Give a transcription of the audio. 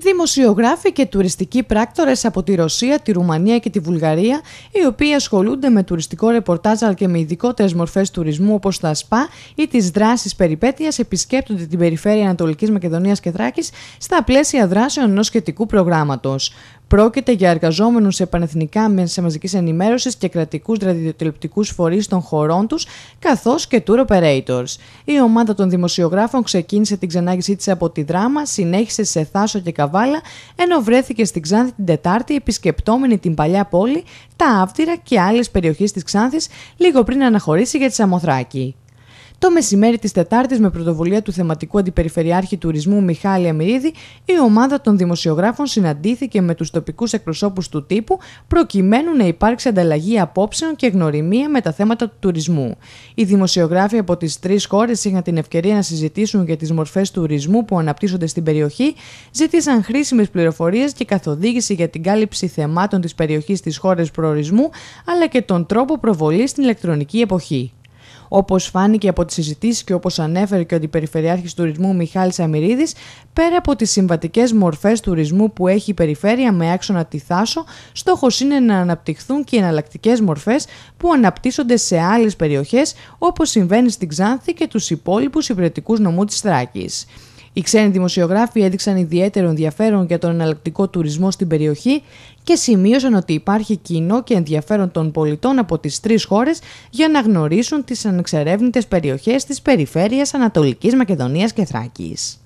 δημοσιογράφοι και τουριστικοί πράκτορες από τη Ρωσία, τη Ρουμανία και τη Βουλγαρία, οι οποίοι ασχολούνται με τουριστικό ρεπορτάζ αλλά και με ειδικότερες μορφές τουρισμού όπως τα ΣΠΑ ή τις δράσεις περιπέτειας, επισκέπτονται την περιφέρεια Ανατολικής Μακεδονίας και Θράκης στα πλαίσια δράσεων ενός σχετικού προγράμματος. Πρόκειται για εργαζόμενους σε πανεθνικά μέσα μαζικής ενημέρωσης και κρατικούς ραδιοτηλεπτικού φορείς των χωρών τους, καθώς και tour operators. Η ομάδα των δημοσιογράφων ξεκίνησε την ξενάγησή της από τη Δράμα, συνέχισε σε Θάσο και Καβάλα, ενώ βρέθηκε στην Ξάνθη την Τετάρτη επισκεπτόμενη την παλιά πόλη, τα Άβτυρα και άλλες περιοχές της Ξάνθης, λίγο πριν αναχωρήσει για τη Σαμοθράκη. Το μεσημέρι της Τετάρτης, με πρωτοβουλία του θεματικού αντιπεριφερειάρχη τουρισμού Μιχάλη Αμυρίδη, η ομάδα των δημοσιογράφων συναντήθηκε με τους τοπικούς εκπροσώπους του τύπου, προκειμένου να υπάρξει ανταλλαγή απόψεων και γνωριμία με τα θέματα του τουρισμού. Οι δημοσιογράφοι από τις τρεις χώρες είχαν την ευκαιρία να συζητήσουν για τις μορφές τουρισμού που αναπτύσσονται στην περιοχή, ζήτησαν χρήσιμες πληροφορίες και καθοδήγηση για την κάλυψη θεμάτων της περιοχής στις χώρες προορισμού, αλλά και τον τρόπο προβολής στην ηλεκτρονική εποχή. Όπως φάνηκε από τις συζητήσεις και όπως ανέφερε και ο Αντιπεριφερειάρχης Τουρισμού Μιχάλη Αμυρίδη, πέρα από τις συμβατικές μορφές τουρισμού που έχει η περιφέρεια με άξονα τη Θάσο, στόχος είναι να αναπτυχθούν και οι εναλλακτικές μορφές που αναπτύσσονται σε άλλες περιοχές, όπως συμβαίνει στην Ξάνθη και τους υπόλοιπους υπηρετικούς νομού της Θράκης. Οι ξένοι δημοσιογράφοι έδειξαν ιδιαίτερο ενδιαφέρον για τον εναλλακτικό τουρισμό στην περιοχή και σημείωσαν ότι υπάρχει κοινό και ενδιαφέρον των πολιτών από τις τρεις χώρες για να γνωρίσουν τις ανεξερεύνητες περιοχές της περιφέρειας Ανατολικής Μακεδονίας και Θράκης.